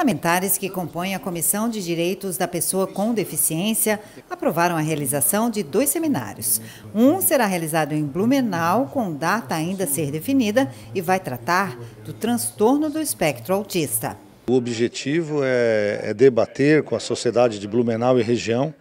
Parlamentares que compõem a Comissão de Direitos da Pessoa com Deficiência aprovaram a realização de dois seminários. Um será realizado em Blumenau, com data ainda a ser definida, e vai tratar do transtorno do espectro autista. O objetivo é, é debater com a sociedade de Blumenau e região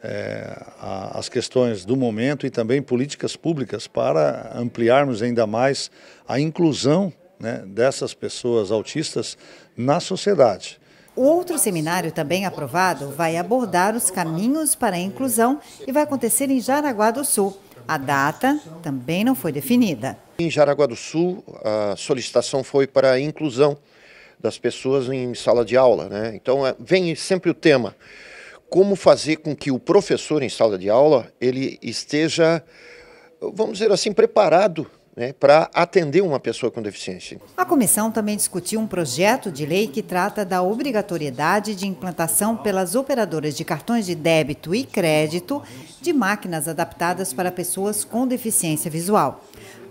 é, as questões do momento e também políticas públicas para ampliarmos ainda mais a inclusão né, dessas pessoas autistas na sociedade. O outro seminário, também aprovado, vai abordar os caminhos para a inclusão e vai acontecer em Jaraguá do Sul. A data também não foi definida. Em Jaraguá do Sul, a solicitação foi para a inclusão das pessoas em sala de aula. Né? Então, é, vem sempre o tema, como fazer com que o professor em sala de aula ele esteja, vamos dizer assim, preparado né, para atender uma pessoa com deficiência. A comissão também discutiu um projeto de lei que trata da obrigatoriedade de implantação pelas operadoras de cartões de débito e crédito de máquinas adaptadas para pessoas com deficiência visual.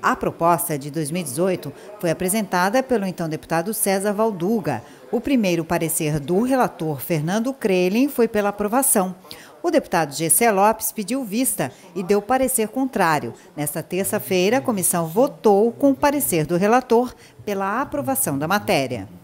A proposta de 2018 foi apresentada pelo então deputado César Valduga. O primeiro parecer do relator Fernando Crelin foi pela aprovação. O deputado Gessé Lopes pediu vista e deu parecer contrário. Nesta terça-feira, a comissão votou com o parecer do relator pela aprovação da matéria.